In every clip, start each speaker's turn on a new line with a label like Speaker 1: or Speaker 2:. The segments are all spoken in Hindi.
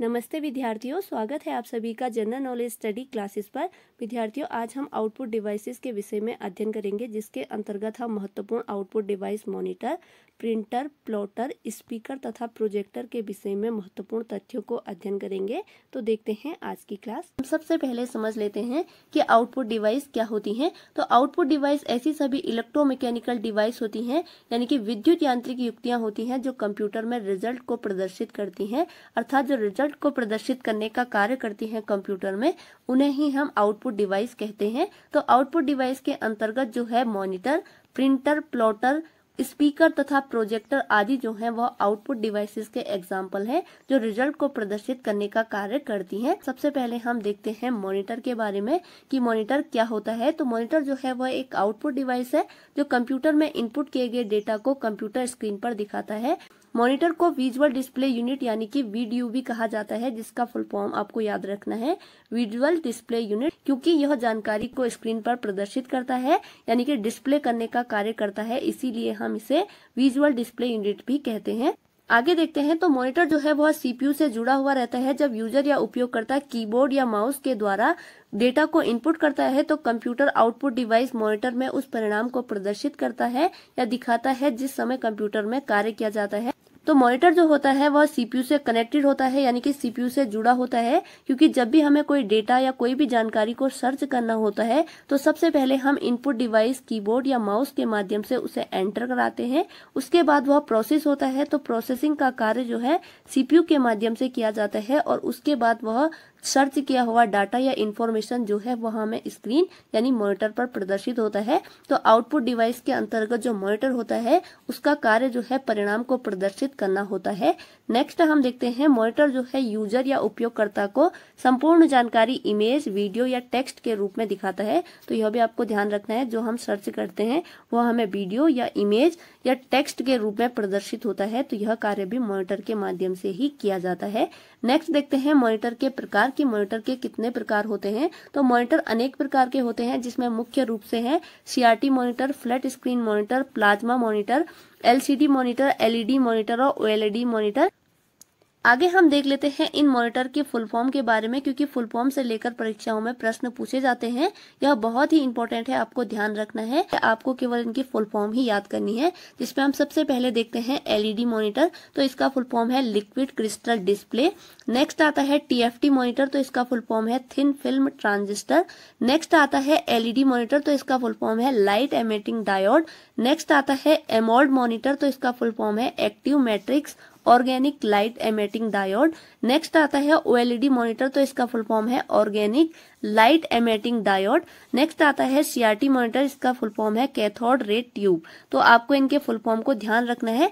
Speaker 1: नमस्ते विद्यार्थियों स्वागत है आप सभी का जनरल नॉलेज स्टडी क्लासेस पर विद्यार्थियों आज हम आउटपुट डिवाइसेस के विषय में अध्ययन करेंगे जिसके अंतर्गत हम महत्वपूर्ण output device monitor printer plotter speaker तथा प्रोजेक्टर के विषय में महत्वपूर्ण तथ्यों को अध्ययन करेंगे तो देखते हैं आज की क्लास हम सबसे पहले समझ लेते हैं कि आउटपुट डिवाइस क्या होती हैं तो आउटपुट डिवाइस ऐसी सभी इलेक्ट्रोमैकेनिकल डिवाइस होती हैं यानी कि विद्युत यांत्रिक युक्तियां होती हैं जो कंप्यूटर में रिजल्ट को प्रदर्शित करती है अर्थात जो रिजल्ट रिजल्ट को प्रदर्शित करने का कार्य करती हैं कंप्यूटर में उन्हें ही हम आउटपुट डिवाइस कहते हैं तो आउटपुट डिवाइस के अंतर्गत जो है मॉनिटर प्रिंटर प्लॉटर स्पीकर तथा प्रोजेक्टर आदि जो हैं वह आउटपुट डिवाइसेस के एग्जाम्पल हैं जो रिजल्ट को प्रदर्शित करने का कार्य करती हैं सबसे पहले हम देखते हैं मॉनिटर के बारे में कि मॉनिटर क्या होता है तो मॉनिटर जो है वह एक आउटपुट डिवाइस है जो कंप्यूटर में इनपुट किए गए डेटा को कंप्यूटर स्क्रीन पर दिखाता है मॉनिटर को विजुअल डिस्प्ले यूनिट यानी कि वीडीयू भी कहा जाता है जिसका फुल फॉर्म आपको याद रखना है विजुअल डिस्प्ले यूनिट क्योंकि यह जानकारी को स्क्रीन पर प्रदर्शित करता है यानी कि डिस्प्ले करने का कार्य करता है इसीलिए हम इसे विजुअल डिस्प्ले यूनिट भी कहते हैं आगे देखते हैं तो मॉनिटर जो है वह सीपीयू से जुड़ा हुआ रहता है जब यूजर या उपयोगकर्ता कीबोर्ड या माउस के द्वारा डेटा को इनपुट करता है तो कंप्यूटर आउटपुट डिवाइस मॉनिटर में उस परिणाम को प्रदर्शित करता है या दिखाता है जिस समय कंप्यूटर में कार्य किया जाता है तो मॉनिटर जो होता है वह सीपीयू से कनेक्टेड होता है यानी कि सीपीयू से जुड़ा होता है क्योंकि जब भी हमें कोई डेटा या कोई भी जानकारी को सर्च करना होता है तो सबसे पहले हम इनपुट डिवाइस कीबोर्ड या माउस के माध्यम से उसे एंटर कराते हैं उसके बाद वह प्रोसेस होता है तो प्रोसेसिंग का कार्य जो है सीपीयू के माध्यम से किया जाता है और उसके बाद वह सर्च किया हुआ डाटा या इन्फॉर्मेशन जो है वह हमें स्क्रीन यानी मॉनिटर पर प्रदर्शित होता है तो आउटपुट डिवाइस के अंतर्गत जो मॉनिटर होता है उसका कार्य जो है परिणाम को प्रदर्शित करना होता है नेक्स्ट हम देखते हैं मॉनिटर जो है यूजर या उपयोगकर्ता को संपूर्ण जानकारी इमेज वीडियो या टेक्स्ट के रूप में दिखाता है तो यह भी आपको ध्यान रखना है जो हम सर्च करते हैं वह हमें वीडियो या इमेज या टेक्स्ट के रूप में प्रदर्शित होता है तो यह कार्य भी मॉनिटर के माध्यम से ही किया जाता है नेक्स्ट देखते हैं मॉनिटर के प्रकार की मॉनिटर के कितने प्रकार होते हैं तो मॉनिटर अनेक प्रकार के होते हैं जिसमें मुख्य रूप से है CRT monitor flat screen monitor plasma monitor LCD monitor LED monitor और ओएलईडी मॉनिटर आगे हम देख लेते हैं इन मॉनिटर के फुल फॉर्म के बारे में क्योंकि फुल फॉर्म से लेकर परीक्षाओं में प्रश्न पूछे जाते हैं यह बहुत ही इंपॉर्टेंट है आपको ध्यान रखना है आपको केवल इनकी फुल फॉर्म ही याद करनी है जिसमें हम सबसे पहले देखते हैं एलईडी मॉनिटर e तो इसका फुल फॉर्म है लिक्विड क्रिस्टल डिस्प्ले नेक्स्ट आता है टीएफटी मॉनिटर तो इसका फुल फॉर्म है थिन फिल्म ट्रांजिस्टर नेक्स्ट आता है एलईडी मॉनिटर e तो इसका फुल फॉर्म है लाइट एमेटिंग डायोड नेक्स्ट आता है एमोल्ड मॉनिटर तो इसका फुल फॉर्म है active matrix organic light emitting diode next आता है ओएलईडी मॉनिटर e तो इसका फुल फॉर्म है organic light emitting diode next आता है सीआरटी मॉनिटर इसका फुल फॉर्म है कैथोड रेड ट्यूब तो आपको इनके फुल फॉर्म को ध्यान रखना है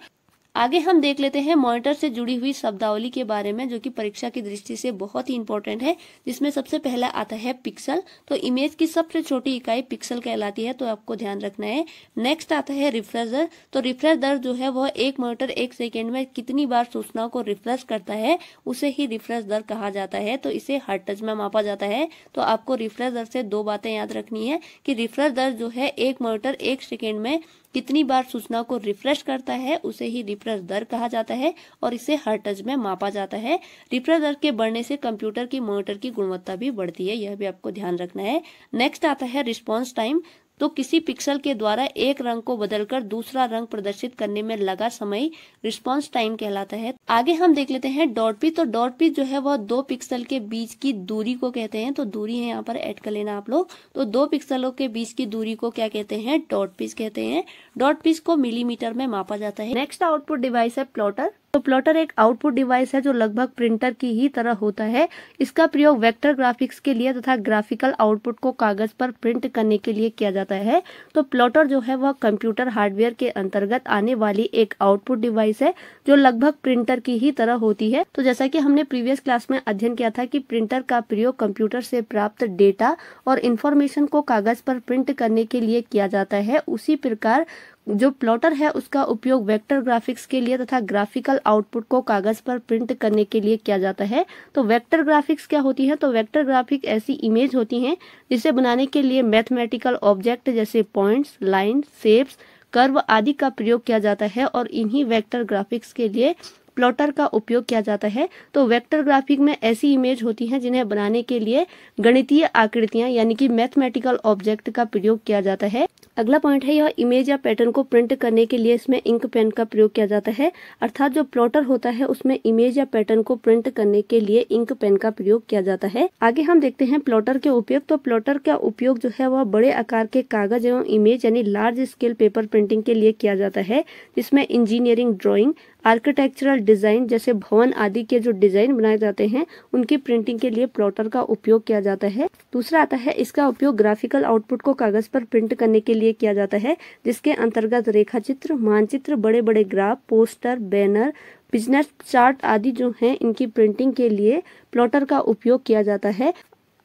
Speaker 1: आगे हम देख लेते हैं मॉनिटर से जुड़ी हुई शब्दावली के बारे में जो कि परीक्षा की दृष्टि से बहुत ही इंपॉर्टेंट है जिसमें सबसे पहला आता है पिक्सल तो इमेज की सबसे छोटी इकाई पिक्सल कहलाती है तो आपको ध्यान रखना है नेक्स्ट आता है रिफ्रेश दर तो रिफ्रेश दर जो है वह एक मॉनिटर एक सेकेंड में कितनी बार सूचनाओं को रिफ्रेश करता है उसे ही रिफ्रेश दर कहा जाता है तो इसे हर टच में मापा जाता है तो आपको रिफ्रेश दर से दो बातें याद रखनी है कि रिफ्रेश दर जो है एक मोनिटर एक सेकेंड में कितनी बार सूचना को रिफ्रेश करता है उसे ही रिफ्रेश दर कहा जाता है और इसे हर टच में मापा जाता है रिफ्रेश दर के बढ़ने से कंप्यूटर की मॉनिटर की गुणवत्ता भी बढ़ती है यह भी आपको ध्यान रखना है नेक्स्ट आता है रिस्पॉन्स टाइम तो किसी पिक्सल के द्वारा एक रंग को बदलकर दूसरा रंग प्रदर्शित करने में लगा समय रिस्पॉन्स टाइम कहलाता है आगे हम देख लेते हैं डॉट पी तो डॉट पी जो है वह दो पिक्सल के बीच की दूरी को कहते हैं तो दूरी है यहाँ पर ऐड कर लेना आप लोग तो दो पिक्सलों के बीच की दूरी को क्या कहते हैं डॉट पीस कहते हैं डॉट पीस को मिलीमीटर में मापा जाता है नेक्स्ट आउटपुट डिवाइस है प्लॉटर तो प्लॉटर एक आउटपुट डिवाइस है जो लगभग प्रिंटर की ही तरह होता है इसका प्रयोग वेक्टर ग्राफिक्स के लिए तथा ग्राफिकल आउटपुट को कागज पर प्रिंट करने के लिए किया जाता है तो प्लॉटर जो है वह कंप्यूटर हार्डवेयर के अंतर्गत आने वाली एक आउटपुट डिवाइस है जो लगभग प्रिंटर की ही तरह होती है तो जैसा की हमने प्रीवियस क्लास में अध्ययन किया था की कि प्रिंटर का प्रयोग कंप्यूटर से प्राप्त डेटा और इन्फॉर्मेशन को कागज पर प्रिंट करने के लिए किया जाता है उसी प्रकार जो प्लॉटर है उसका उपयोग वेक्टर ग्राफिक्स के लिए तथा ग्राफिकल आउटपुट को कागज पर प्रिंट करने के लिए किया जाता है तो वेक्टर ग्राफिक्स क्या होती है तो वेक्टर ग्राफिक ऐसी इमेज होती हैं जिसे बनाने के लिए मैथमेटिकल ऑब्जेक्ट जैसे पॉइंट्स लाइन शेप्स कर्व आदि का प्रयोग किया जाता है और इन्हीं वैक्टर ग्राफिक्स के लिए प्लॉटर का उपयोग किया जाता है तो वेक्टर ग्राफिक में ऐसी इमेज होती हैं जिन्हें बनाने के लिए गणितीय आकृतियां यानी कि मैथमेटिकल ऑब्जेक्ट का प्रयोग किया जाता है अगला पॉइंट है यह इमेज या पैटर्न को प्रिंट करने के लिए इसमें इंक पेन का प्रयोग किया जाता है अर्थात जो प्लॉटर होता है उसमें इमेज या पैटर्न को प्रिंट करने के लिए इंक पेन का प्रयोग किया जाता है आगे हम देखते हैं प्लॉटर के उपयोग तो प्लॉटर का उपयोग जो है वह बड़े आकार के कागज एवं इमेज यानी लार्ज स्केल पेपर प्रिंटिंग के लिए किया जाता है जिसमें इंजीनियरिंग ड्रॉइंग आर्किटेक्चरल डिज़ाइन जैसे भवन आदि के जो डिज़ाइन बनाए जाते हैं उनकी प्रिंटिंग के लिए प्लॉटर का उपयोग किया जाता है दूसरा आता है इसका उपयोग ग्राफिकल आउटपुट को कागज़ पर प्रिंट करने के लिए किया जाता है जिसके अंतर्गत रेखा चित्र मानचित्र बड़े बड़े graph poster banner business chart आदि जो हैं इनकी प्रिंटिंग के लिए प्लॉटर का उपयोग किया जाता है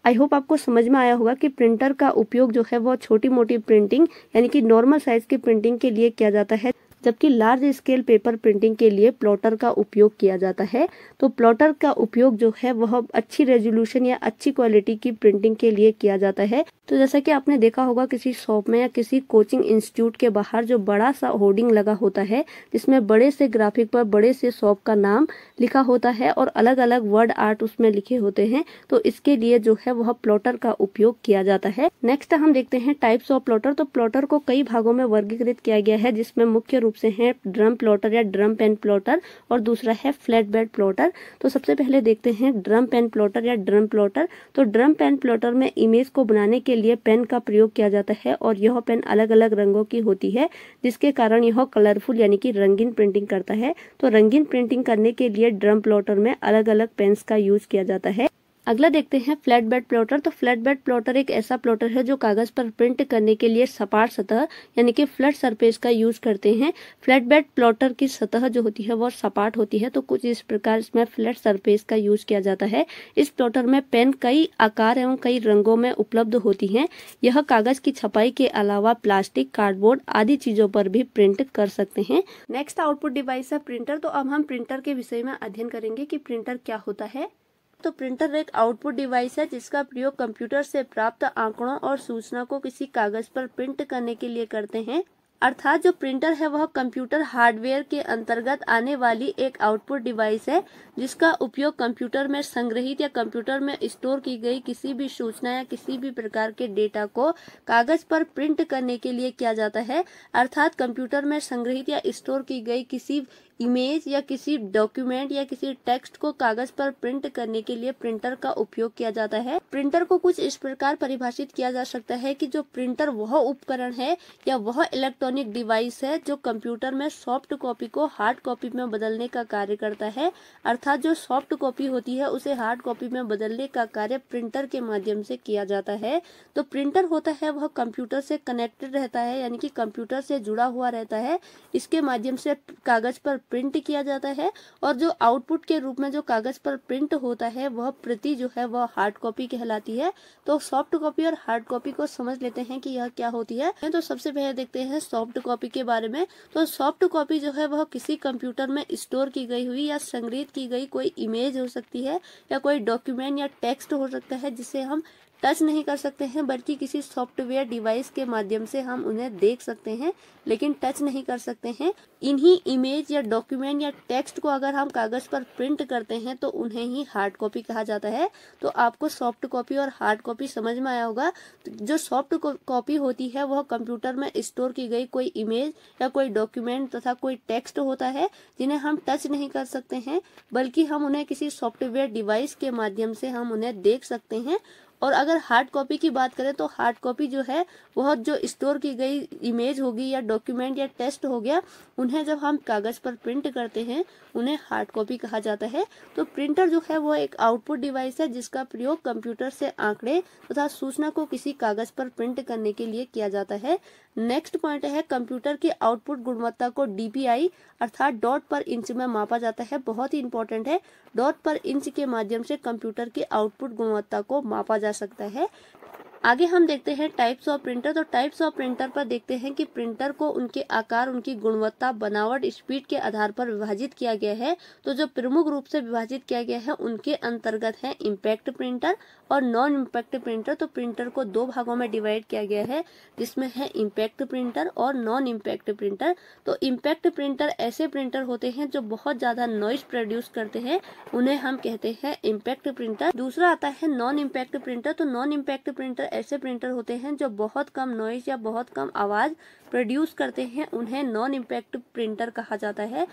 Speaker 1: आई होप आपको समझ में आया होगा कि प्रिंटर का उपयोग जो है वो छोटी मोटी प्रिंटिंग यानी कि नॉर्मल साइज की प्रिंटिंग के लिए किया जाता है जबकि लार्ज स्केल पेपर प्रिंटिंग के लिए प्लॉटर का उपयोग किया जाता है तो प्लॉटर का उपयोग जो है वह अच्छी रेजोल्यूशन या अच्छी क्वालिटी की प्रिंटिंग के लिए किया जाता है तो जैसा कि आपने देखा होगा किसी शॉप में या किसी कोचिंग इंस्टीट्यूट के बाहर जो बड़ा सा होर्डिंग लगा होता है जिसमें बड़े से ग्राफिक पर बड़े से शॉप का नाम लिखा होता है और अलग अलग वर्ड आर्ट उसमें लिखे होते हैं तो इसके लिए जो है वह प्लॉटर का उपयोग किया जाता है नेक्स्ट हम देखते हैं टाइप्स ऑफ प्लॉटर तो प्लॉटर को कई भागों में वर्गीकृत किया गया है जिसमें मुख्य रूप से है ड्रम प्लॉटर या ड्रम पेन प्लॉटर और दूसरा है फ्लैट बेड प्लॉटर तो सबसे पहले देखते हैं ड्रम पेन प्लॉटर या ड्रम प्लॉटर तो ड्रम पेन प्लॉटर में इमेज को बनाने के लिए पेन का प्रयोग किया जाता है और यह पेन अलग अलग रंगों की होती है जिसके कारण यह कलरफुल यानी कि रंगीन प्रिंटिंग करता है तो रंगीन प्रिंटिंग करने के लिए ड्रम प्लॉटर में अलग अलग पेन्स का यूज किया जाता है अगला देखते हैं फ्लैट बेड प्लॉटर तो फ्लैट बेड प्लॉटर एक ऐसा प्लॉटर है जो कागज पर प्रिंट करने के लिए सपाट सतह यानी कि फ्लैट सरफेस का यूज करते हैं फ्लैट बेड प्लॉटर की सतह जो होती है वो सपाट होती है तो कुछ इस प्रकार इसमें फ्लैट सरफेस का यूज किया जाता है इस प्लॉटर में पेन कई आकार एवं कई रंगों में उपलब्ध होती है यह कागज की छपाई के अलावा प्लास्टिक कार्डबोर्ड आदि चीजों पर भी प्रिंट कर सकते हैं नेक्स्ट आउटपुट डिवाइस है प्रिंटर तो अब हम प्रिंटर के विषय में अध्ययन करेंगे की प्रिंटर क्या होता है तो प्रिंटर एक आउटपुट डिवाइस है जिसका प्रयोग कंप्यूटर से प्राप्त आंकड़ों और सूचना को किसी कागज पर प्रिंट करने के लिए करते हैं अर्थात जो प्रिंटर है वह कंप्यूटर हार्डवेयर के अंतर्गत आने वाली एक आउटपुट डिवाइस है जिसका उपयोग कंप्यूटर में संग्रहित या कंप्यूटर में स्टोर की गई किसी भी सूचना या किसी भी प्रकार के डेटा को कागज पर प्रिंट करने के लिए किया जाता है अर्थात कंप्यूटर में संग्रहित या स्टोर की गई किसी इमेज या किसी डॉक्यूमेंट या किसी टेक्स्ट को कागज पर प्रिंट करने के लिए प्रिंटर का उपयोग किया जाता है प्रिंटर को कुछ इस प्रकार परिभाषित किया जा सकता है कि जो प्रिंटर वह उपकरण है या वह इलेक्ट्रॉनिक डिवाइस है जो कंप्यूटर में सॉफ्ट कॉपी को हार्ड कॉपी में बदलने का कार्य करता है अर्थात जो सॉफ्ट कॉपी होती है उसे हार्ड कॉपी में बदलने का कार्य प्रिंटर के माध्यम से किया जाता है तो प्रिंटर होता है वह कंप्यूटर से कनेक्टेड रहता है यानी कि कंप्यूटर से जुड़ा हुआ रहता है इसके माध्यम से कागज पर प्रिंट किया जाता है और जो आउटपुट के रूप में जो कागज पर प्रिंट होता है वह प्रति जो है वह हार्ड कॉपी कहलाती है तो सॉफ्ट कॉपी और हार्ड कॉपी को समझ लेते हैं कि यह क्या होती है तो सबसे पहले देखते हैं सॉफ्ट कॉपी के बारे में तो सॉफ्ट कॉपी जो है वह किसी कंप्यूटर में स्टोर की गई हुई या संग्रहित की गई कोई इमेज हो सकती है या कोई डॉक्यूमेंट या टेक्स्ट हो सकता है जिसे हम टच नहीं कर सकते हैं बल्कि किसी सॉफ्टवेयर डिवाइस के माध्यम से हम उन्हें देख सकते हैं लेकिन टच नहीं कर सकते हैं इन्हीं इमेज या डॉक्यूमेंट या टेक्स्ट को अगर हम कागज पर प्रिंट करते हैं तो उन्हें ही हार्ड कॉपी कहा जाता है तो आपको सॉफ्ट कॉपी और हार्ड कॉपी समझ में आया होगा जो सॉफ्ट कॉपी होती है वह कंप्यूटर में स्टोर की गई कोई इमेज या कोई डॉक्यूमेंट तथा कोई टेक्स्ट होता है जिन्हें हम टच नहीं कर सकते हैं बल्कि हम उन्हें किसी सॉफ्टवेयर डिवाइस के माध्यम से हम उन्हें देख सकते हैं और अगर हार्ड कॉपी की बात करें तो हार्ड कॉपी जो है वह जो स्टोर की गई इमेज होगी या डॉक्यूमेंट या टेस्ट हो गया उन्हें जब हम कागज़ पर प्रिंट करते हैं उन्हें हार्ड कॉपी कहा जाता है तो प्रिंटर जो है वह एक आउटपुट डिवाइस है जिसका प्रयोग कंप्यूटर से आंकड़े तथा तो सूचना को किसी कागज़ पर प्रिंट करने के लिए किया जाता है नेक्स्ट पॉइंट है कंप्यूटर की आउटपुट गुणवत्ता को डीपीआई अर्थात डॉट पर इंच में मापा जाता है बहुत ही इंपॉर्टेंट है डॉट पर इंच के माध्यम से कंप्यूटर की आउटपुट गुणवत्ता को मापा जा सकता है आगे हम देखते हैं टाइप्स ऑफ प्रिंटर तो टाइप्स ऑफ प्रिंटर पर देखते हैं कि प्रिंटर को उनके आकार उनकी गुणवत्ता बनावट स्पीड के आधार पर विभाजित किया गया है तो जो प्रमुख रूप से विभाजित किया गया है उनके अंतर्गत है इम्पैक्ट प्रिंटर और नॉन इम्पैक्ट प्रिंटर तो प्रिंटर को दो भागों में डिवाइड किया गया है जिसमें है इम्पैक्ट प्रिंटर और नॉन इम्पैक्ट प्रिंटर तो इम्पैक्ट प्रिंटर ऐसे प्रिंटर होते हैं जो बहुत ज़्यादा नॉइज प्रोड्यूस करते हैं उन्हें हम कहते हैं इम्पैक्ट प्रिंटर दूसरा आता है नॉन इम्पैक्ट प्रिंटर तो नॉन इम्पैक्ट प्रिंटर ऐसे प्रिंटर होते हैं जो बहुत कम नॉइज या बहुत कम आवाज़ प्रोड्यूस करते हैं उन्हें नॉन इम्पैक्ट प्रिंटर कहा जाता है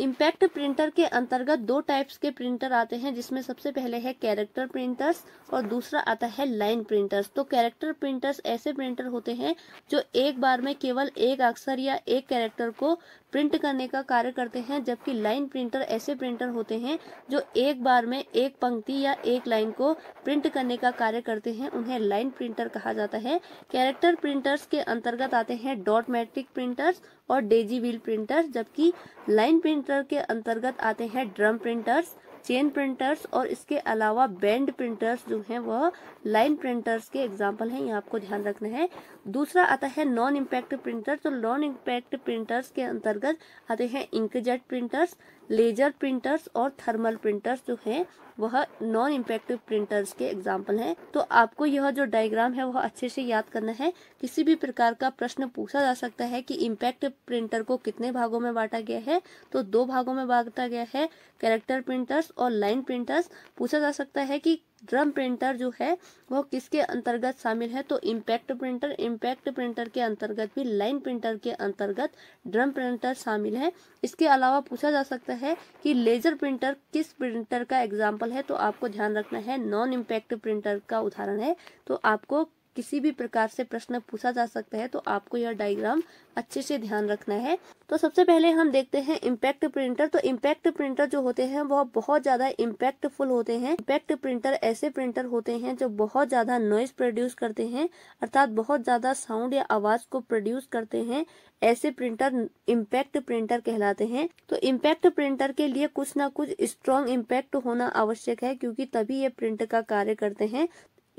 Speaker 1: इम्पैक्ट प्रिंटर के अंतर्गत दो टाइप्स के प्रिंटर आते हैं जिसमें सबसे पहले है कैरेक्टर प्रिंटर्स और दूसरा आता है लाइन प्रिंटर्स तो कैरेक्टर प्रिंटर्स ऐसे प्रिंटर होते हैं जो एक बार में केवल एक अक्षर या एक कैरेक्टर को प्रिंट करने का कार्य करते हैं जबकि लाइन प्रिंटर ऐसे प्रिंटर होते हैं जो एक बार में एक पंक्ति या एक लाइन को प्रिंट करने का कार्य करते हैं उन्हें लाइन प्रिंटर कहा जाता है कैरेक्टर प्रिंटर्स के अंतर्गत आते हैं डॉट मैट्रिक प्रिंटर्स और डेजी व्हील प्रिंटर्स जबकि लाइन प्रिंटर के अंतर्गत आते हैं ड्रम प्रिंटर्स चेन प्रिंटर्स और इसके अलावा बैंड प्रिंटर्स जो हैं वह लाइन प्रिंटर्स के एग्जाम्पल हैं यहाँ आपको ध्यान रखना है दूसरा आता है नॉन इम्पैक्ट प्रिंटर तो नॉन इम्पैक्ट प्रिंटर्स के अंतर्गत आते हैं इंकजेट प्रिंटर्स लेज़र प्रिंटर्स और थर्मल प्रिंटर्स जो हैं वह नॉन इम्पेक्टिव प्रिंटर्स के एग्जाम्पल हैं तो आपको यह जो डायग्राम है वह अच्छे से याद करना है किसी भी प्रकार का प्रश्न पूछा जा सकता है कि इम्पेक्ट प्रिंटर को कितने भागों में बांटा गया है तो दो भागों में बांटा गया है कैरेक्टर प्रिंटर्स और लाइन प्रिंटर्स पूछा जा सकता है कि ड्रम प्रिंटर जो है वो किसके अंतर्गत शामिल है तो इम्पैक्ट प्रिंटर इम्पैक्ट प्रिंटर के अंतर्गत भी लाइन प्रिंटर के अंतर्गत ड्रम प्रिंटर शामिल है इसके अलावा पूछा जा सकता है कि लेजर प्रिंटर किस प्रिंटर का एग्जाम्पल है तो आपको ध्यान रखना है नॉन इम्पैक्ट प्रिंटर का उदाहरण है तो आपको किसी भी प्रकार से प्रश्न पूछा जा सकता है तो आपको यह डायग्राम अच्छे से ध्यान रखना है तो सबसे पहले हम देखते हैं इम्पैक्ट प्रिंटर तो इम्पैक्ट प्रिंटर जो होते हैं वह बहुत ज्यादा इम्पैक्टफुल होते हैं इम्पैक्ट प्रिंटर ऐसे प्रिंटर होते हैं जो बहुत ज्यादा नॉइज प्रोड्यूस करते हैं अर्थात बहुत ज्यादा साउंड या आवाज को प्रोड्यूस करते हैं ऐसे प्रिंटर इम्पैक्ट प्रिंटर कहलाते हैं तो इम्पैक्ट प्रिंटर के लिए कुछ ना कुछ स्ट्रॉन्ग इम्पैक्ट होना आवश्यक है क्योंकि तभी ये प्रिंट का कार्य करते हैं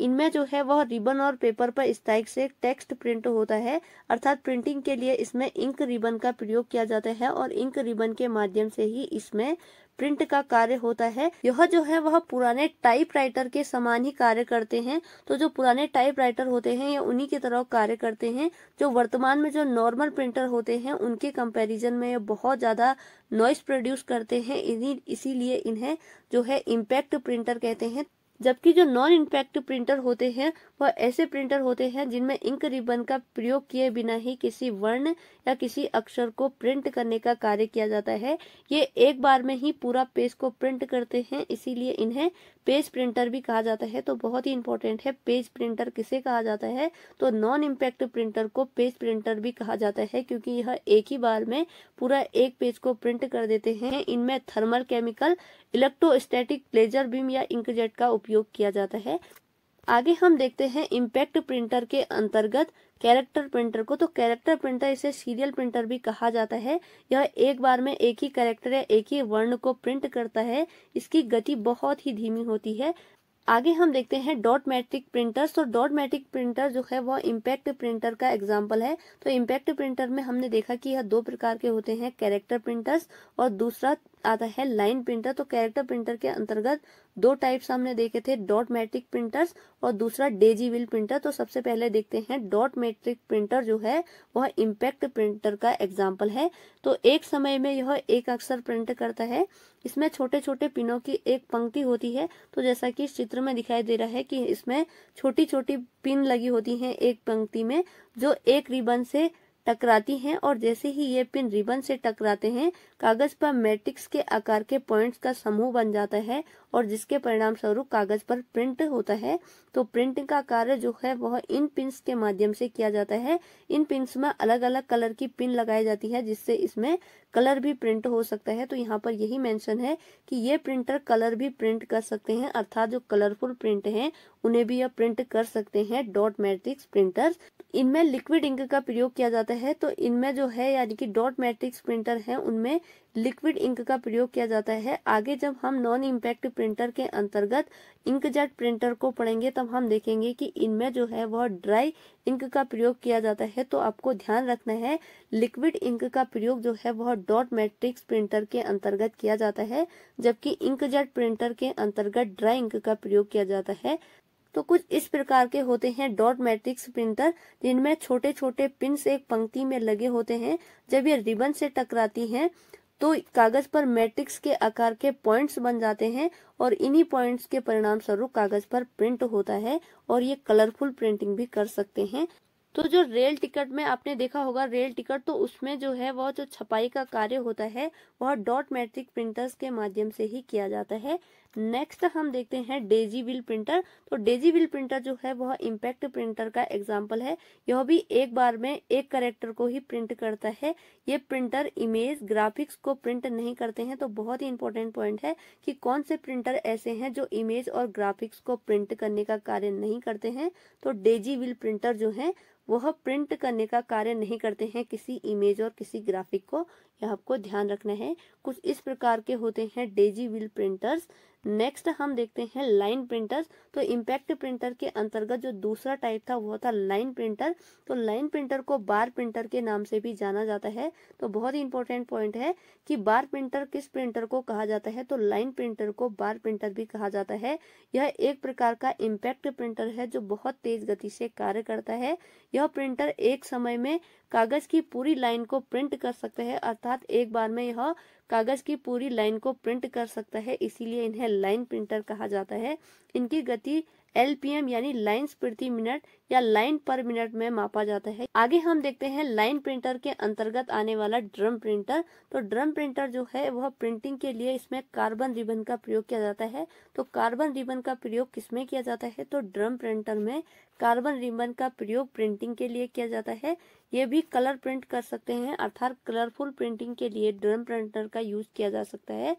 Speaker 1: इनमें जो है वह रिबन और पेपर पर स्टाइक से टेक्स्ट प्रिंट होता है अर्थात प्रिंटिंग के लिए इसमें इंक रिबन का प्रयोग किया जाता है और इंक रिबन के माध्यम से ही इसमें प्रिंट का कार्य होता है यह जो है वह पुराने टाइपराइटर के समान ही कार्य करते हैं तो जो पुराने टाइपराइटर होते हैं ये उन्हीं की तरह कार्य करते हैं जो वर्तमान में जो नॉर्मल प्रिंटर होते हैं उनके कंपैरिजन में ये बहुत ज़्यादा नॉइस प्रोड्यूस करते हैं इन्हीं इसीलिए इन्हें जो है इम्पैक्ट प्रिंटर कहते हैं जबकि जो नॉन इम्पैक्ट प्रिंटर होते हैं वह ऐसे प्रिंटर होते हैं जिनमें इंक रिबन का प्रयोग किए बिना ही किसी वर्ण या किसी अक्षर को प्रिंट करने का कार्य किया जाता है ये एक बार में ही पूरा पेज को प्रिंट करते हैं इसीलिए इन्हें पेज प्रिंटर भी कहा जाता है तो बहुत ही इंपॉर्टेंट है पेज प्रिंटर किसे कहा जाता है तो नॉन इम्पैक्ट प्रिंटर को पेज प्रिंटर भी कहा जाता है क्योंकि यह एक ही बार में पूरा एक पेज को प्रिंट कर देते हैं इनमें thermal chemical electrostatic laser beam या इंकजेट का उपयोग किया जाता है आगे हम देखते हैं इम्पैक्ट प्रिंटर के अंतर्गत कैरेक्टर प्रिंटर को तो कैरेक्टर प्रिंटर इसे सीरियल प्रिंटर भी कहा जाता है यह एक बार में एक ही कैरेक्टर या एक ही वर्ण को प्रिंट करता है इसकी गति बहुत ही धीमी होती है आगे हम देखते हैं डॉट मैट्रिक प्रिंटर्स तो डॉट मैट्रिक प्रिंटर जो है वह इम्पैक्ट प्रिंटर का एग्जाम्पल है तो इम्पैक्ट प्रिंटर में हमने देखा कि यह दो प्रकार के होते हैं कैरेक्टर प्रिंटर्स और दूसरा आता है लाइन प्रिंटर तो कैरेक्टर प्रिंटर के अंतर्गत दो टाइप्स हमने देखे थे डॉट मैट्रिक प्रिंटर्स और दूसरा डेजी विल प्रिंटर तो सबसे पहले देखते हैं डॉट मैट्रिक प्रिंटर जो है वह इम्पैक्ट प्रिंटर का एग्जाम्पल है तो एक समय में यह एक अक्षर प्रिंट करता है इसमें छोटे छोटे पिनों की एक पंक्ति होती है तो जैसा कि इस चित्र में दिखाई दे रहा है कि इसमें छोटी छोटी पिन लगी होती है एक पंक्ति में जो एक रिबन से टकराती हैं और जैसे ही ये पिन रिबन से टकराते हैं कागज पर मैट्रिक्स के आकार के पॉइंट्स का समूह बन जाता है और जिसके परिणाम स्वरूप कागज पर प्रिंट होता है तो प्रिंट का कार्य जो है वह इन पिंस के माध्यम से किया जाता है इन पिंस में अलग अलग कलर की पिन लगाई जाती है जिससे इसमें कलर भी प्रिंट हो सकता है तो यहाँ पर यही मेंशन है कि ये प्रिंटर कलर भी प्रिंट कर सकते हैं अर्थात जो कलरफुल प्रिंट है उन्हें भी आप प्रिंट कर सकते हैं डॉट मैट्रिक्स प्रिंटर इनमें लिक्विड इंक का प्रयोग किया जाता है तो इनमें जो है यानी कि डॉट मैट्रिक्स प्रिंटर है उनमें लिक्विड इंक का प्रयोग किया जाता है आगे जब हम नॉन इम्पैक्ट प्रिंटर के अंतर्गत इंकजेट प्रिंटर को पढ़ेंगे तब हम देखेंगे कि इनमें जो है वह ड्राई इंक का प्रयोग किया जाता है तो आपको ध्यान रखना है लिक्विड इंक का प्रयोग जो है वह डॉट मैट्रिक्स प्रिंटर के अंतर्गत किया जाता है जबकि इंकजेट प्रिंटर के अंतर्गत ड्राई इंक का प्रयोग किया जाता है तो कुछ इस प्रकार के होते हैं डॉट मैट्रिक्स प्रिंटर जिनमें छोटे छोटे पिंस एक पंक्ति में लगे होते हैं जब ये रिबन से टकराती हैं तो कागज पर मैट्रिक्स के आकार के पॉइंट्स बन जाते हैं और इन्हीं पॉइंट्स के परिणाम स्वरूप कागज पर प्रिंट होता है और ये कलरफुल प्रिंटिंग भी कर सकते हैं तो जो रेल टिकट में आपने देखा होगा रेल टिकट तो उसमें जो है वह जो छपाई का कार्य होता है वह डॉट मैट्रिक प्रिंटर्स के माध्यम से ही किया जाता है नेक्स्ट हम देखते हैं डेजी विल प्रिंटर तो डेजी विल प्रिंटर जो है वह इम्पैक्ट प्रिंटर का एग्जाम्पल है यह भी एक बार में एक करेक्टर को ही प्रिंट करता है ये प्रिंटर इमेज ग्राफिक्स को प्रिंट नहीं करते हैं तो बहुत ही इंपॉर्टेंट पॉइंट है कि कौन से प्रिंटर ऐसे हैं जो इमेज और ग्राफिक्स को प्रिंट करने का कार्य नहीं करते हैं तो डेजी विल प्रिंटर जो है वह प्रिंट करने का कार्य नहीं करते हैं किसी इमेज और किसी ग्राफिक को यह आपको ध्यान रखना है कुछ इस प्रकार के होते हैं डेजी विल प्रिंटर्स नेक्स्ट हम देखते हैं लाइन प्रिंटर्स तो इम्पैक्ट प्रिंटर के अंतर्गत जो दूसरा टाइप था वो था लाइन प्रिंटर तो लाइन प्रिंटर को बार प्रिंटर के नाम से भी जाना जाता है तो बहुत ही इंपॉर्टेंट पॉइंट है कि बार प्रिंटर किस प्रिंटर को कहा जाता है तो लाइन प्रिंटर को बार प्रिंटर भी कहा जाता है यह एक प्रकार का इम्पैक्ट प्रिंटर है जो बहुत तेज गति से कार्य करता है यह प्रिंटर एक समय में कागज की पूरी लाइन को प्रिंट कर सकते हैं अर्थात एक बार में यह कागज की पूरी लाइन को प्रिंट कर सकता है इसीलिए इन्हें लाइन प्रिंटर कहा जाता है इनकी गति एलपीएम यानी लाइन प्रति मिनट या लाइन पर मिनट में मापा जाता है आगे हम देखते हैं लाइन प्रिंटर के अंतर्गत आने वाला ड्रम प्रिंटर तो ड्रम प्रिंटर जो है वह प्रिंटिंग के लिए इसमें कार्बन रिबन का प्रयोग किया जाता है तो कार्बन रिबन का प्रयोग किसमें किया जाता है तो ड्रम प्रिंटर में कार्बन रिबन का प्रयोग प्रिंटिंग के लिए किया जाता है ये भी कलर प्रिंट कर सकते हैं अर्थात कलरफुल प्रिंटिंग के लिए ड्रम प्रिंटर का यूज किया जा सकता है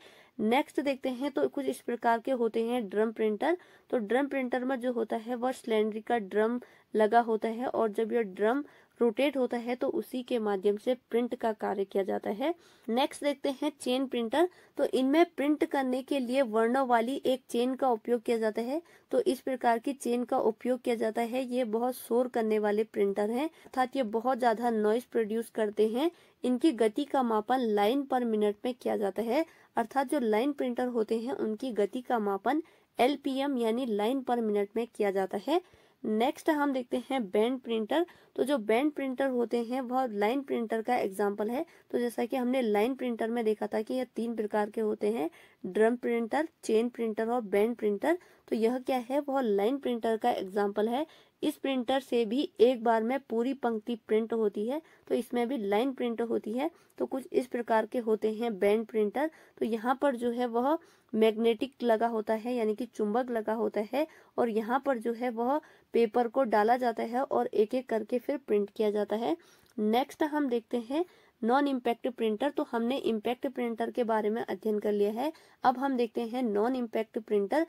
Speaker 1: नेक्स्ट देखते हैं तो कुछ इस प्रकार के होते हैं ड्रम प्रिंटर तो ड्रम प्रिंटर में जो होता है वह सिलेंडर का ड्रम लगा होता है और जब यह ड्रम रोटेट होता है तो उसी के माध्यम से प्रिंट का कार्य किया जाता है नेक्स्ट देखते हैं चेन प्रिंटर तो इनमें प्रिंट करने के लिए वर्णों वाली एक चेन का उपयोग किया जाता है तो इस प्रकार की चेन का उपयोग किया जाता है ये बहुत शोर करने वाले प्रिंटर हैं अर्थात ये बहुत ज्यादा नॉइस प्रोड्यूस करते हैं इनकी गति का मापन लाइन पर मिनट में किया जाता है अर्थात जो लाइन प्रिंटर होते हैं उनकी गति का मापन एल यानी लाइन पर मिनट में किया जाता है नेक्स्ट हम देखते हैं बैंड प्रिंटर तो जो बैंड प्रिंटर होते हैं वह लाइन प्रिंटर का एग्जाम्पल है तो जैसा कि हमने लाइन प्रिंटर में देखा था कि यह तीन प्रकार के होते हैं ड्रम प्रिंटर चेन प्रिंटर और बैंड प्रिंटर तो यह क्या है वह लाइन प्रिंटर का एग्जाम्पल है इस प्रिंटर से भी एक बार में पूरी पंक्ति प्रिंट होती है तो इसमें भी लाइन प्रिंट होती है तो कुछ इस प्रकार के होते हैं बैंड प्रिंटर तो यहाँ पर जो है वह मैग्नेटिक लगा होता है यानी कि चुंबक लगा होता है और यहाँ पर जो है वह पेपर को डाला जाता है और एक एक करके फिर प्रिंट किया जाता है नेक्स्ट हम देखते हैं नॉन इम्पैक्ट प्रिंटर तो हमने इम्पैक्ट प्रिंटर के बारे में अध्ययन कर लिया है अब हम देखते हैं नॉन इम्पैक्ट प्रिंटर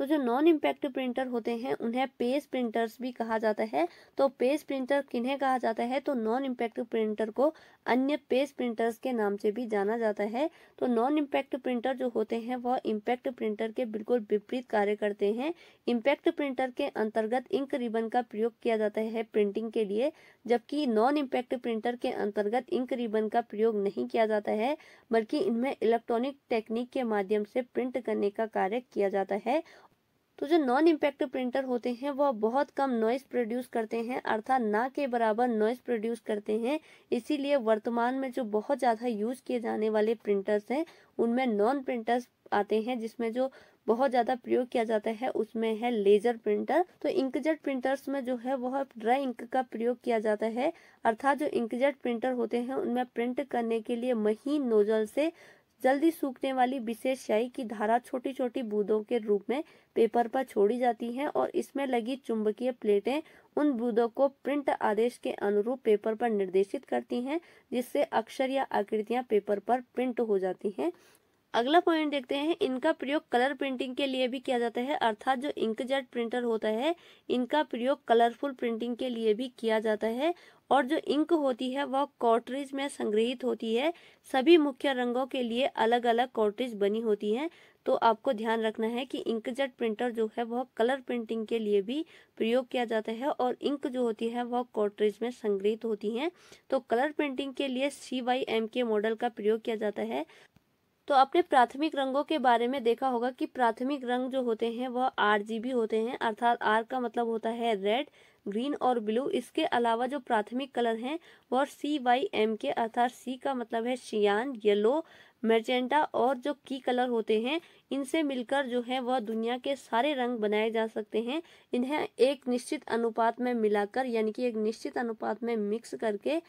Speaker 1: तो जो नॉन इम्पैक्टिव प्रिंटर होते हैं उन्हें पेज प्रिंटर्स भी कहा जाता है तो पेज प्रिंटर किन्हें कहा जाता है तो नॉन इम्पैक्टिव प्रिंटर को अन्य पेज प्रिंटर्स के नाम से भी जाना जाता है तो नॉन इम्पैक्टिव प्रिंटर जो होते हैं वह इम्पैक्ट प्रिंटर के बिल्कुल विपरीत कार्य करते हैं इम्पैक्ट प्रिंटर के अंतर्गत इंक रिबन का प्रयोग किया जाता है प्रिंटिंग के लिए जबकि नॉन इम्पैक्ट प्रिंटर के अंतर्गत इंक रिबन का प्रयोग नहीं किया जाता है बल्कि इनमें इलेक्ट्रॉनिक टेक्निक के माध्यम से प्रिंट करने का कार्य किया जाता है तो जो नॉन इम्पैक्ट प्रिंटर होते हैं वह बहुत कम नॉइस प्रोड्यूस करते हैं अर्थात ना के बराबर नॉइस प्रोड्यूस करते हैं इसीलिए वर्तमान में जो बहुत ज़्यादा यूज किए जाने वाले प्रिंटर्स हैं उनमें नॉन प्रिंटर्स आते हैं जिसमें जो बहुत ज़्यादा प्रयोग किया जाता है उसमें है लेजर प्रिंटर तो इंकजेट प्रिंटर्स में जो है वह ड्राई इंक का प्रयोग किया जाता है अर्थात जो इंकजेट प्रिंटर होते हैं उनमें प्रिंट करने के लिए महीन नोजल से जल्दी सूखने वाली विशेष स्याही की धारा छोटी छोटी बूंदों के रूप में पेपर पर छोड़ी जाती है और इसमें लगी चुंबकीय प्लेटें उन बूंदों को प्रिंट आदेश के अनुरूप पेपर पर निर्देशित करती हैं जिससे अक्षर या आकृतियां पेपर पर प्रिंट हो जाती हैं अगला पॉइंट देखते हैं इनका प्रयोग कलर प्रिंटिंग के लिए भी किया जाता है अर्थात जो इंकजेट प्रिंटर होता है इनका प्रयोग कलरफुल प्रिंटिंग के लिए भी किया जाता है और जो इंक होती है वह कॉटरेज में संग्रहित होती है सभी मुख्य रंगों के लिए अलग अलग कॉटरेज बनी होती है तो आपको ध्यान रखना है कि इंकजेट प्रिंटर जो है वह कलर प्रिंटिंग के लिए भी प्रयोग किया जाता है और इंक जो होती है वह कॉटरेज में संग्रहित होती हैं तो कलर प्रिंटिंग के लिए C Y M K model का प्रयोग किया जाता है तो आपने प्राथमिक रंगों के बारे में देखा होगा कि प्राथमिक रंग जो होते हैं वह आर होते हैं अर्थात आर का मतलब होता है रेड ग्रीन और ब्लू इसके अलावा जो प्राथमिक कलर हैं वह सी वाई एम के अर्थात सी का मतलब है शियान येलो मेजेंटा और जो की कलर होते हैं इनसे मिलकर जो है वह दुनिया के सारे रंग बनाए जा सकते हैं इन्हें एक निश्चित अनुपात में मिलाकर यानी कि एक निश्चित अनुपात में मिक्स करके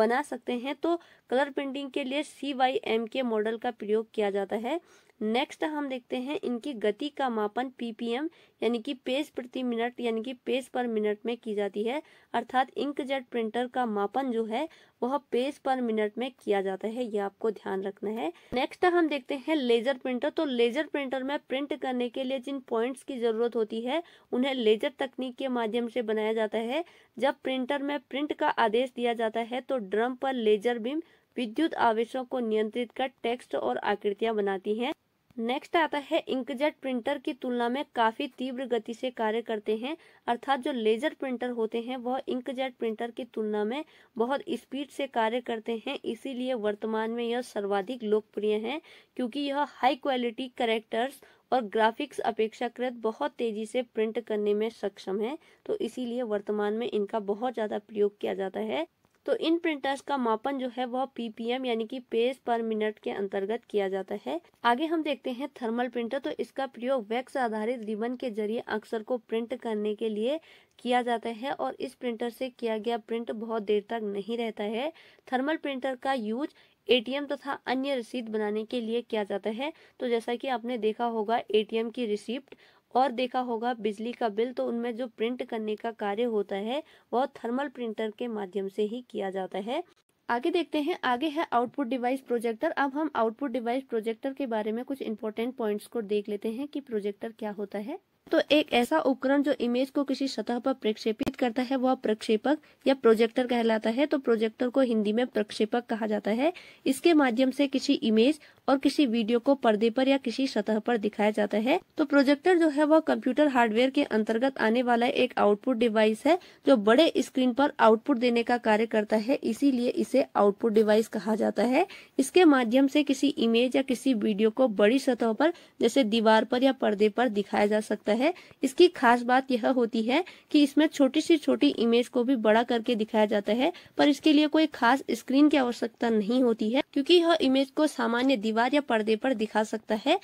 Speaker 1: बना सकते हैं तो कलर प्रिंटिंग के लिए C Y M K model का प्रयोग किया जाता है नेक्स्ट हम देखते हैं इनकी गति का मापन पीपीएम यानी कि पेज प्रति मिनट यानी कि पेज पर मिनट में की जाती है अर्थात इंकजेट प्रिंटर का मापन जो है वह पेज पर मिनट में किया जाता है यह आपको ध्यान रखना है नेक्स्ट हम देखते हैं लेजर प्रिंटर तो लेजर प्रिंटर में प्रिंट करने के लिए जिन पॉइंट्स की ज़रूरत होती है उन्हें लेजर तकनीक के माध्यम से बनाया जाता है जब प्रिंटर में प्रिंट का आदेश दिया जाता है तो ड्रम पर लेजर बीम विद्युत आवेशों को नियंत्रित कर टेक्स्ट और आकृतियां बनाती हैं नेक्स्ट आता है इंकजेट प्रिंटर की तुलना में काफ़ी तीव्र गति से कार्य करते हैं अर्थात जो लेजर प्रिंटर होते हैं वह इंकजेट प्रिंटर की तुलना में बहुत स्पीड से कार्य करते हैं इसीलिए वर्तमान में यह सर्वाधिक लोकप्रिय है क्योंकि यह हाई क्वालिटी करेक्टर्स और ग्राफिक्स अपेक्षाकृत बहुत तेजी से प्रिंट करने में सक्षम है तो इसीलिए वर्तमान में इनका बहुत ज़्यादा प्रयोग किया जाता है तो इन प्रिंटर्स का मापन जो है वह पीपीएम यानी कि पेज पर मिनट के अंतर्गत किया जाता है आगे हम देखते हैं थर्मल प्रिंटर तो इसका प्रयोग वैक्स आधारित रिबन के जरिए अक्षर को प्रिंट करने के लिए किया जाता है और इस प्रिंटर से किया गया प्रिंट बहुत देर तक नहीं रहता है थर्मल प्रिंटर का यूज एटीएम तथा अन्य रसीद बनाने के लिए किया जाता है तो जैसा कि आपने देखा होगा एटीएम की रिसिप्ट और देखा होगा बिजली का बिल तो उनमें जो प्रिंट करने का कार्य होता है वह थर्मल प्रिंटर के माध्यम से ही किया जाता है आगे देखते हैं आगे है आउटपुट डिवाइस प्रोजेक्टर अब हम आउटपुट डिवाइस प्रोजेक्टर के बारे में कुछ इंपॉर्टेंट पॉइंट्स को देख लेते हैं कि प्रोजेक्टर क्या होता है तो एक ऐसा उपकरण जो इमेज को किसी सतह पर प्रक्षेपित करता है वह प्रक्षेपक या प्रोजेक्टर कहलाता है तो प्रोजेक्टर को हिंदी में प्रक्षेपक कहा जाता है इसके माध्यम से किसी इमेज और किसी वीडियो को पर्दे पर या किसी सतह पर दिखाया जाता है तो प्रोजेक्टर जो है वह कंप्यूटर हार्डवेयर के अंतर्गत आने वाला एक आउटपुट डिवाइस है जो बड़े स्क्रीन पर आउटपुट देने का कार्य करता है इसीलिए इसे आउटपुट डिवाइस कहा जाता है इसके माध्यम से किसी इमेज या किसी वीडियो को बड़ी सतह पर जैसे दीवार पर या पर्दे पर दिखाया जा सकता है है इसकी खास बात यह होती है कि इसमें छोटी सी छोटी इमेज को भी बड़ा करके दिखाया जाता है पर इसके लिए कोई खास स्क्रीन की आवश्यकता नहीं होती है क्योंकि यह इमेज को सामान्य दीवार या पर्दे पर दिखा सकता है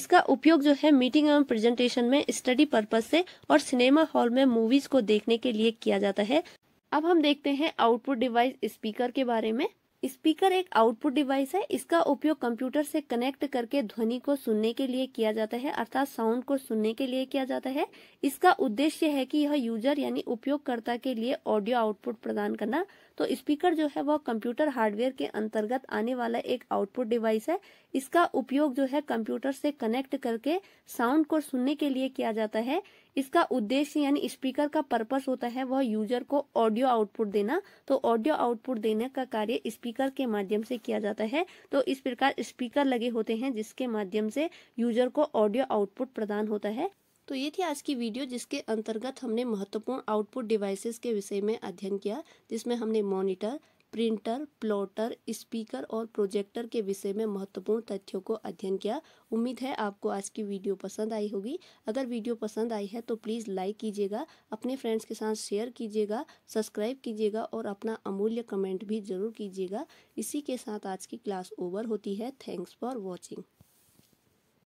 Speaker 1: इसका उपयोग जो है मीटिंग एवं प्रेजेंटेशन में स्टडी पर्पज से और सिनेमा हॉल में मूवीज को देखने के लिए किया जाता है अब हम देखते हैं आउटपुट डिवाइस स्पीकर के बारे में स्पीकर एक आउटपुट डिवाइस है इसका उपयोग कंप्यूटर से कनेक्ट करके ध्वनि को सुनने के लिए किया जाता है अर्थात साउंड को सुनने के लिए किया जाता है इसका उद्देश्य है कि यह यूजर यानी उपयोगकर्ता के लिए ऑडियो आउटपुट प्रदान करना तो स्पीकर जो है वह कंप्यूटर हार्डवेयर के अंतर्गत आने वाला एक आउटपुट डिवाइस है इसका उपयोग जो है कंप्यूटर से कनेक्ट करके साउंड को सुनने के लिए किया जाता है इसका उद्देश्य यानी स्पीकर का पर्पस होता है वह यूजर को ऑडियो आउटपुट देना तो ऑडियो आउटपुट देने का कार्य स्पीकर के माध्यम से किया जाता है तो इस प्रकार स्पीकर लगे होते हैं जिसके माध्यम से यूजर को ऑडियो आउटपुट प्रदान होता है तो ये थी आज की वीडियो जिसके अंतर्गत हमने महत्वपूर्ण आउटपुट डिवाइसेस के विषय में अध्ययन किया जिसमें हमने मॉनिटर प्रिंटर प्लॉटर स्पीकर और प्रोजेक्टर के विषय में महत्वपूर्ण तथ्यों को अध्ययन किया उम्मीद है आपको आज की वीडियो पसंद आई होगी अगर वीडियो पसंद आई है तो प्लीज़ लाइक कीजिएगा अपने फ्रेंड्स के साथ शेयर कीजिएगा सब्सक्राइब कीजिएगा और अपना अमूल्य कमेंट भी ज़रूर कीजिएगा इसी के साथ आज की क्लास ओवर होती है थैंक्स फॉर वॉचिंग